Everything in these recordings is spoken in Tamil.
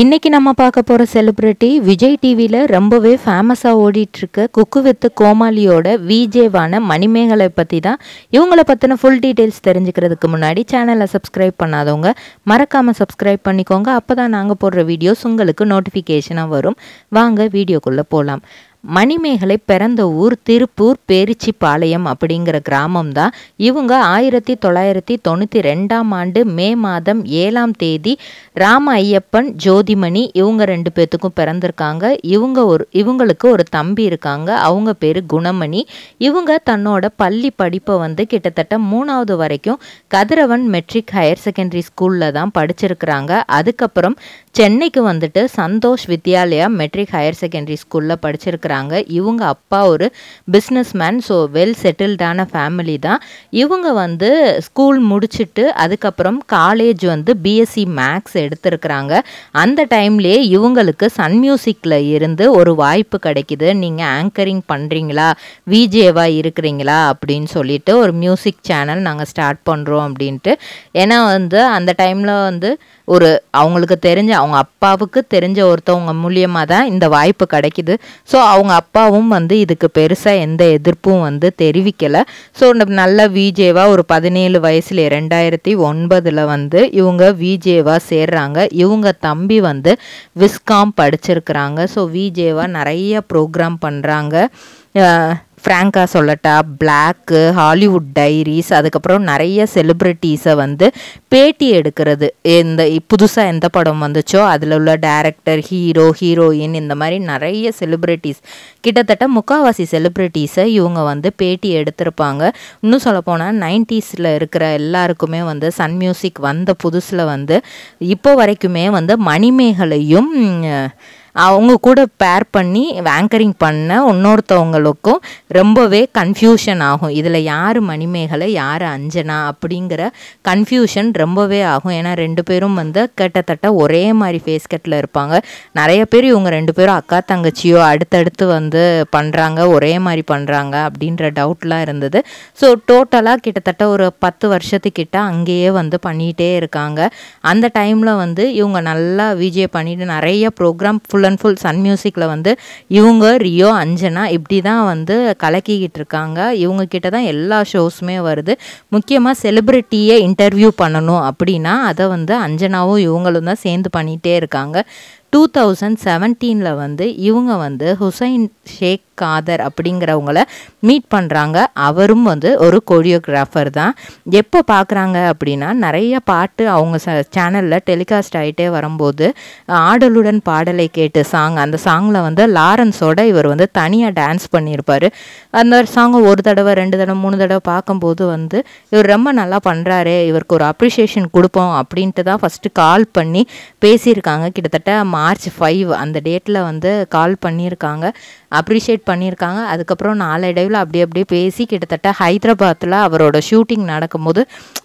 இன்னைக்கு நம்ம பார்க்க போகிற செலிப்ரிட்டி விஜய் டிவியில் ரொம்பவே ஃபேமஸாக ஓடிட்டுருக்க குக்கு வித் கோமாளியோட விஜேவான மணிமேகலை பற்றி தான் இவங்களை பற்றின ஃபுல் டீட்டெயில்ஸ் தெரிஞ்சுக்கிறதுக்கு முன்னாடி சேனலை சப்ஸ்கிரைப் பண்ணாதவங்க மறக்காமல் சப்ஸ்கிரைப் பண்ணிக்கோங்க அப்போ தான் நாங்கள் போடுற வீடியோஸ் உங்களுக்கு நோட்டிஃபிகேஷனாக வரும் வாங்க வீடியோக்குள்ளே போகலாம் மணிமேகலை பிறந்த ஊர் திருப்பூர் பேரிச்சிபாளையம் அப்படிங்கிற கிராமம் தான் இவங்க ஆயிரத்தி தொள்ளாயிரத்தி தொண்ணூற்றி ரெண்டாம் ஆண்டு மே மாதம் ஏழாம் தேதி ராம ஐயப்பன் ஜோதிமணி இவங்க ரெண்டு பேர்த்துக்கும் பிறந்திருக்காங்க இவங்க ஒரு இவங்களுக்கு ஒரு தம்பி இருக்காங்க அவங்க பேர் குணமணி இவங்க தன்னோட பள்ளி படிப்பை வந்து கிட்டத்தட்ட மூணாவது வரைக்கும் கதிரவன் மெட்ரிக் ஹையர் செகண்டரி ஸ்கூலில் தான் படிச்சிருக்கிறாங்க அதுக்கப்புறம் சென்னைக்கு வந்துட்டு Santhosh Vidyalaya matric higher secondary ஸ்கூலில் படிச்சிருக்கிறாங்க இவங்க அப்பா ஒரு பிஸ்னஸ் மேன் ஸோ வெல் செட்டில்டான ஃபேமிலி தான் இவங்க வந்து ஸ்கூல் முடிச்சுட்டு அதுக்கப்புறம் காலேஜ் வந்து பிஎஸ்சி மேக்ஸ் எடுத்திருக்கிறாங்க அந்த டைம்லேயே இவங்களுக்கு சன் மியூசிக்கில் இருந்து ஒரு வாய்ப்பு கிடைக்கிது நீங்கள் ஆங்கரிங் பண்ணுறீங்களா விஜேவாக இருக்கிறீங்களா அப்படின்னு சொல்லிட்டு ஒரு மியூசிக் சேனல் நாங்கள் ஸ்டார்ட் பண்ணுறோம் அப்படின்ட்டு ஏன்னா வந்து அந்த டைமில் வந்து ஒரு அவங்களுக்கு தெரிஞ்ச அவங்க அப்பாவுக்கு தெரிஞ்ச ஒருத்தவங்க மூலியமாக தான் இந்த வாய்ப்பு கிடைக்கிது ஸோ அவங்க அப்பாவும் வந்து இதுக்கு பெருசாக எந்த எதிர்ப்பும் வந்து தெரிவிக்கலை ஸோ நல்ல விஜேவாக ஒரு பதினேழு வயசுல ரெண்டாயிரத்தி ஒன்பதில் வந்து இவங்க விஜேவாக சேர்றாங்க இவங்க தம்பி வந்து விஸ்காம் படிச்சிருக்கிறாங்க ஸோ விஜேவாக நிறைய ப்ரோக்ராம் பண்ணுறாங்க ஃப்ராங்காக சொல்லட்டா பிளாக்கு ஹாலிவுட் டைரிஸ் அதுக்கப்புறம் நிறைய செலிப்ரிட்டிஸை வந்து பேட்டி எடுக்கிறது இந்த புதுசாக எந்த படம் வந்துச்சோ அதில் உள்ள டேரக்டர் ஹீரோ ஹீரோயின் இந்த மாதிரி நிறைய செலிப்ரிட்டிஸ் கிட்டத்தட்ட முக்காவாசி செலிப்ரிட்டிஸை இவங்க வந்து பேட்டி எடுத்திருப்பாங்க இன்னும் சொல்லப்போனால் நைன்டிஸில் இருக்கிற எல்லாருக்குமே வந்து சன் மியூசிக் வந்த புதுசில் வந்து இப்போ வரைக்குமே வந்து மணிமேகலையும் அவங்க கூட பேர் பண்ணி வேங்கரிங் பண்ண இன்னொருத்தவங்களுக்கும் ரொம்பவே கன்ஃபியூஷன் ஆகும் இதில் யார் மணிமேகலை யார் அஞ்சனா அப்படிங்கிற கன்ஃபியூஷன் ரொம்பவே ஆகும் ஏன்னா ரெண்டு பேரும் வந்து கிட்டத்தட்ட ஒரே மாதிரி ஃபேஸ் கட்டில் இருப்பாங்க நிறைய பேர் இவங்க ரெண்டு பேரும் அக்கா தங்கச்சியோ அடுத்தடுத்து வந்து பண்ணுறாங்க ஒரே மாதிரி பண்ணுறாங்க அப்படின்ற டவுட்லாம் இருந்தது ஸோ டோட்டலாக கிட்டத்தட்ட ஒரு பத்து வருஷத்துக்கிட்ட அங்கேயே வந்து பண்ணிகிட்டே இருக்காங்க அந்த டைமில் வந்து இவங்க நல்லா விஜே பண்ணிட்டு நிறைய program full full and full Sun மியூசிக்கில் வந்து இவங்க ரியோ அஞ்சனா இப்படி தான் வந்து கலக்கிக்கிட்டு இருக்காங்க இவங்க கிட்ட தான் எல்லா ஷோஸுமே வருது முக்கியமாக செலிப்ரிட்டியை இன்டர்வியூ பண்ணணும் அப்படின்னா அதை வந்து அஞ்சனாவும் இவங்களும் தான் சேர்ந்து பண்ணிகிட்டே இருக்காங்க டூ தௌசண்ட் செவன்டீனில் வந்து இவங்க வந்து ஹுசைன் ஷேக் காதர் அப்படிங்கிறவங்கள மீட் பண்ணுறாங்க அவரும் வந்து ஒரு கோரியோகிராஃபர் தான் எப்போ பார்க்குறாங்க அப்படின்னா நிறைய பாட்டு அவங்க ச சேனலில் டெலிகாஸ்ட் ஆகிட்டே வரும்போது ஆடலுடன் பாடலை கேட்டு சாங் அந்த சாங்கில் வந்து லாரன்ஸோட இவர் வந்து தனியாக டான்ஸ் பண்ணியிருப்பார் அந்த சாங்கை ஒரு தடவை ரெண்டு தடவை மூணு தடவை பார்க்கும்போது வந்து இவர் ரொம்ப நல்லா பண்ணுறாரு இவருக்கு ஒரு அப்ரிஷியேஷன் கொடுப்போம் அப்படின்ட்டு தான் ஃபஸ்ட்டு கால் பண்ணி பேசியிருக்காங்க கிட்டத்தட்ட மார்ச் ஃபைவ் அந்த டேட்டில் வந்து கால் பண்ணியிருக்காங்க அப்ரிஷியேட் பண்ணியிருக்காங்க அதுக்கப்புறம் நாளடைவில் அப்படி அப்படியே பேசி கிட்டத்தட்ட ஹைதராபாத்தில் அவரோட ஷூட்டிங் நடக்கும்போது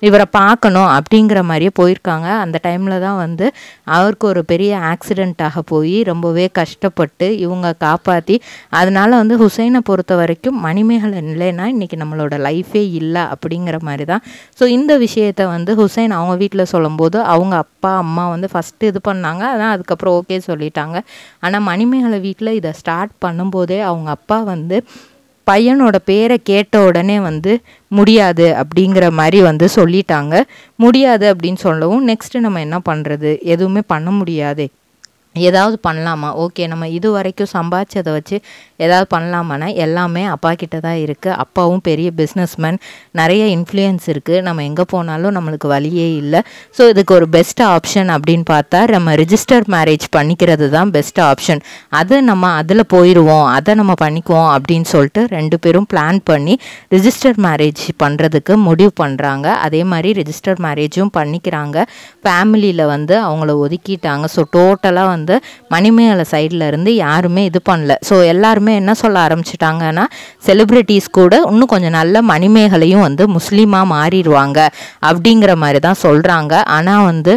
இவரை பார்க்கணும் அப்படிங்கிற மாதிரியே போயிருக்காங்க அந்த டைமில் தான் வந்து அவருக்கு ஒரு பெரிய ஆக்சிடெண்ட்டாக போய் ரொம்பவே கஷ்டப்பட்டு இவங்க காப்பாற்றி அதனால் வந்து ஹுசைனை பொறுத்த வரைக்கும் மணிமேகலன் இல்லைன்னா இன்றைக்கி நம்மளோட லைஃபே இல்லை அப்படிங்கிற மாதிரி தான் ஸோ இந்த விஷயத்தை வந்து ஹுசைன் அவங்க வீட்டில் சொல்லும்போது அவங்க அப்பா அம்மா வந்து ஃபஸ்ட்டு இது பண்ணாங்க அதான் அதுக்கப்புறம் ஓகே சொல்லிட்டாங்க ஆனால் மணிமேகலை வீட்டில் இதை ஸ்டார்ட் பண்ணும்போதே அவங்க அப்பா வந்து பையனோட பேரை கேட்ட உடனே வந்து முடியாது அப்படிங்கிற மாதிரி வந்து சொல்லிட்டாங்க முடியாது அப்படின்னு சொல்லவும் நெக்ஸ்ட்டு நம்ம என்ன பண்ணுறது எதுவுமே பண்ண முடியாதே ஏதாவது பண்ணலாமா ஓகே நம்ம இது வரைக்கும் சம்பாதிச்சதை வச்சு ஏதாவது பண்ணலாமான்னா எல்லாமே அப்பா கிட்ட தான் இருக்குது அப்பாவும் பெரிய பிஸ்னஸ்மேன் நிறைய இன்ஃப்ளூயன்ஸ் இருக்குது நம்ம எங்கே போனாலும் நம்மளுக்கு வழியே இல்லை ஸோ இதுக்கு ஒரு பெஸ்ட் ஆப்ஷன் அப்படின்னு பார்த்தா நம்ம ரிஜிஸ்டர் மேரேஜ் பண்ணிக்கிறது தான் பெஸ்ட் ஆப்ஷன் அதை நம்ம அதில் போயிடுவோம் அதை நம்ம பண்ணிக்குவோம் அப்படின்னு சொல்லிட்டு ரெண்டு பேரும் பிளான் பண்ணி ரிஜிஸ்டர் மேரேஜ் பண்ணுறதுக்கு முடிவு பண்ணுறாங்க அதே மாதிரி ரிஜிஸ்டர் மேரேஜும் பண்ணிக்கிறாங்க ஃபேமிலியில் வந்து அவங்கள ஒதுக்கிட்டாங்க ஸோ டோட்டலாக வந்து வந்து மணிமேல சைடில் இருந்து யாருமே இது பண்ணல ஸோ எல்லாருமே என்ன சொல்ல ஆரம்பிச்சிட்டாங்கன்னா செலிப்ரிட்டிஸ் கூட இன்னும் கொஞ்சம் நல்ல மணிமேகலையும் வந்து முஸ்லீமாக மாறிடுவாங்க அப்படிங்கிற மாதிரி தான் சொல்கிறாங்க ஆனால் வந்து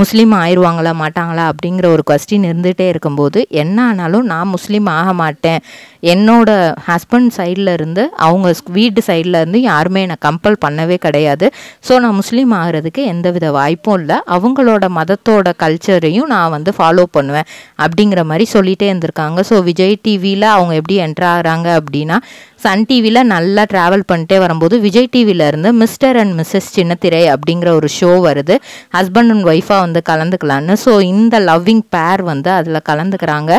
முஸ்லீம் ஆயிடுவாங்களா மாட்டாங்களா அப்படிங்கிற ஒரு கொஸ்டின் இருந்துகிட்டே இருக்கும்போது என்ன ஆனாலும் நான் முஸ்லீம் ஆக மாட்டேன் என்னோட ஹஸ்பண்ட் சைடில் இருந்து அவங்க வீட்டு சைடில் இருந்து யாருமே என்னை கம்பல் பண்ணவே கிடையாது ஸோ நான் முஸ்லீம் ஆகிறதுக்கு எந்தவித வாய்ப்பும் இல்லை அவங்களோட மதத்தோட கல்ச்சரையும் நான் வந்து ஃபாலோ பண்ணுவேன் அப்படிங்கிற மாதிரி சொல்லிகிட்டே இருந்திருக்காங்க ஸோ விஜய் டிவியில் அவங்க எப்படி என்ட்ராகிறாங்க அப்படின்னா சன் டிவியில் நல்லா ட்ராவல் பண்ணிட்டே வரும்போது விஜய் டிவியிலேருந்து மிஸ்டர் அண்ட் மிஸ்ஸஸ் சின்னத்திரை அப்படிங்கிற ஒரு ஷோ வருது ஹஸ்பண்ட் அண்ட் ஒய்ஃபாக வந்து கலந்துக்கலான்னு ஸோ இந்த லவ்விங் பேர் வந்து அதில் கலந்துக்கிறாங்க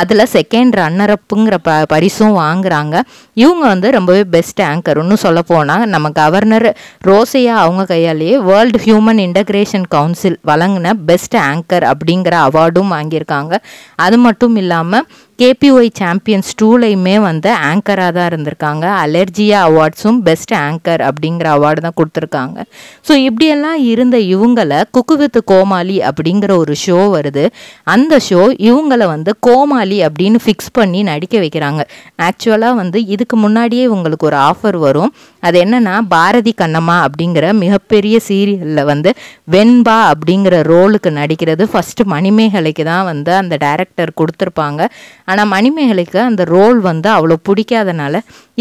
அதில் செகண்ட் ரன்னர் அப்புங்கிற ப பரிசும் வாங்குறாங்க இவங்க வந்து ரொம்பவே பெஸ்ட் ஆங்கர் சொல்ல போனால் நம்ம கவர்னர் ரோசையா அவங்க கையாலேயே வேர்ல்டு ஹியூமன் இன்டகிரேஷன் கவுன்சில் வழங்கின பெஸ்ட் ஆங்கர் அப்படிங்கிற அவார்டும் வாங்கியிருக்காங்க அது மட்டும் இல்லாமல் கேபிஒய் சாம்பியன்ஸ் டூலையுமே வந்து ஆங்கராக தான் இருந்திருக்காங்க அலர்ஜியா அவார்ட்ஸும் பெஸ்ட் ஆங்கர் அப்படிங்கிற அவார்டு தான் கொடுத்துருக்காங்க ஸோ இப்படியெல்லாம் இருந்த இவங்களை குக்கு வித் கோமாளி அப்படிங்கிற ஒரு ஷோ வருது அந்த ஷோ இவங்களை வந்து கோமாளி அப்படின்னு ஃபிக்ஸ் பண்ணி நடிக்க வைக்கிறாங்க ஆக்சுவலாக வந்து இதுக்கு முன்னாடியே இவங்களுக்கு ஒரு ஆஃபர் வரும் அது என்னென்னா பாரதி கண்ணம்மா அப்படிங்கிற மிகப்பெரிய சீரியலில் வந்து வெண்பா அப்படிங்கிற ரோலுக்கு நடிக்கிறது ஃபஸ்ட்டு மணிமேகலைக்கு தான் வந்து அந்த டேரக்டர் கொடுத்துருப்பாங்க ஆனால் மணிமேகலைக்கு அந்த ரோல் வந்து அவ்வளோ பிடிக்காதனால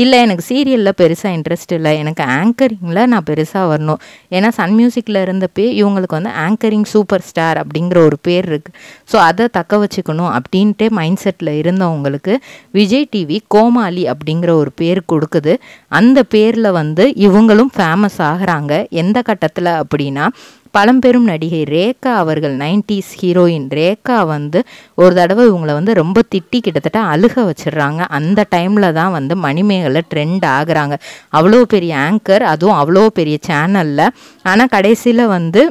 இல்லை எனக்கு சீரியலில் பெருசாக இன்ட்ரெஸ்ட் இல்லை எனக்கு ஆங்கரிங்கில் நான் பெருசாக வரணும் ஏன்னா சன் மியூசிக்கில் இருந்தப்பே இவங்களுக்கு வந்து ஆங்கரிங் சூப்பர் ஸ்டார் அப்படிங்கிற ஒரு பேர் இருக்குது ஸோ அதை தக்க வச்சுக்கணும் அப்படின்ட்டு மைண்ட் செட்டில் இருந்தவங்களுக்கு விஜய் டிவி கோமாளி அப்படிங்கிற ஒரு பேர் கொடுக்குது அந்த பேரில் வந்து இவங்களும் ஃபேமஸ் ஆகிறாங்க எந்த கட்டத்தில் அப்படின்னா பழம்பெரும் நடிகை ரேகா அவர்கள் நைன்டிஸ் ஹீரோயின் ரேகா வந்து ஒரு தடவை இவங்களை வந்து ரொம்ப திட்டி கிட்டத்தட்ட அழுக வச்சிடுறாங்க அந்த டைமில் தான் வந்து மணிமேகலை ட்ரெண்ட் ஆகுறாங்க அவ்வளோ பெரிய ஆங்கர் அதுவும் அவ்வளோ பெரிய சேனலில் ஆனால் கடைசியில் வந்து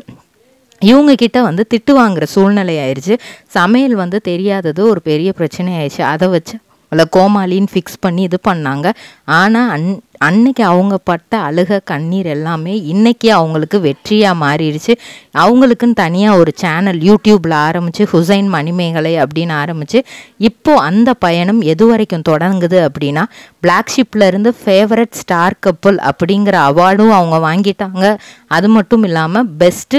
இவங்க கிட்ட வந்து திட்டு வாங்குற சூழ்நிலை ஆயிடுச்சு சமையல் வந்து தெரியாதது ஒரு பெரிய பிரச்சனை ஆயிடுச்சு அதை வச்சு அதில் கோமாலின்னு ஃபிக்ஸ் பண்ணி இது பண்ணாங்க ஆனால் அன் அன்னைக்கு அவங்க பட்ட அழுக கண்ணீர் எல்லாமே இன்னைக்கு அவங்களுக்கு வெற்றியாக மாறிடுச்சு அவங்களுக்குன்னு தனியாக ஒரு சேனல் யூடியூப்பில் ஆரம்பித்து ஹுசைன் மணிமேகலை அப்படின்னு ஆரம்பித்து இப்போது அந்த பயணம் எது வரைக்கும் தொடங்குது அப்படின்னா பிளாக் இருந்து ஃபேவரட் ஸ்டார் கப்புள் அப்படிங்கிற அவார்டும் அவங்க வாங்கிட்டாங்க அது மட்டும் இல்லாமல் பெஸ்ட்டு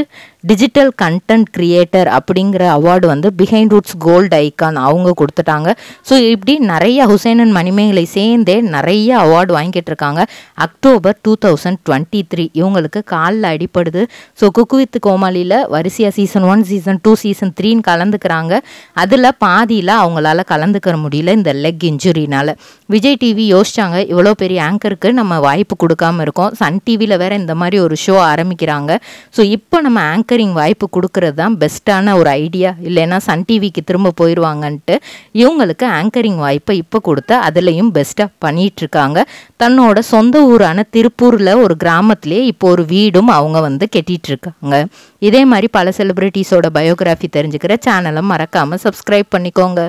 டிஜிட்டல் கண்டென்ட் கிரியேட்டர் அப்படிங்கிற அவார்டு வந்து பிஹைண்ட் ரூட்ஸ் கோல்டு ஐக்கான் அவங்க கொடுத்துட்டாங்க ஸோ இப்படி நிறைய ஹுசைன் அண்ட் மணிமேகலை சேர்ந்தே நிறைய அவார்டு வாங்கிட்டு இருக்காங்க October two thousand twenty three இவங்களுக்கு காலில் அடிப்படுது ஸோ குக்கு வித் கோமாளியில் வரிசையாக season one season two season த்ரீன்னு கலந்துக்கிறாங்க அதில் பாதியில் அவங்களால கலந்துக்கிற முடியல இந்த லெக் இன்ஜுரினால் விஜய் டிவி யோசிச்சாங்க இவ்வளோ பெரிய ஆங்கருக்கு நம்ம வாய்ப்பு கொடுக்காம இருக்கோம் சன் டிவியில் வேறு இந்த மாதிரி ஒரு ஷோ ஆரம்பிக்கிறாங்க ஸோ இப்போ நம்ம ஆங்கரிங் வாய்ப்பு கொடுக்கறது தான் பெஸ்ட்டான ஒரு ஐடியா இல்லைன்னா சன் டிவிக்கு திரும்ப போயிடுவாங்கன்ட்டு இவங்களுக்கு ஆங்கரிங் வாய்ப்பை இப்போ கொடுத்து அதுலேயும் பெஸ்ட்டாக பண்ணிகிட்ருக்காங்க தன்னோட சொந்த ஊரான திருப்பூரில் ஒரு கிராமத்திலே இப்போ ஒரு வீடும் அவங்க வந்து கெட்டிகிட்ருக்காங்க இதே மாதிரி பல செலிப்ரிட்டிஸோட பயோகிராஃபி தெரிஞ்சுக்கிற சேனலை மறக்காமல் சப்ஸ்கிரைப் பண்ணிக்கோங்க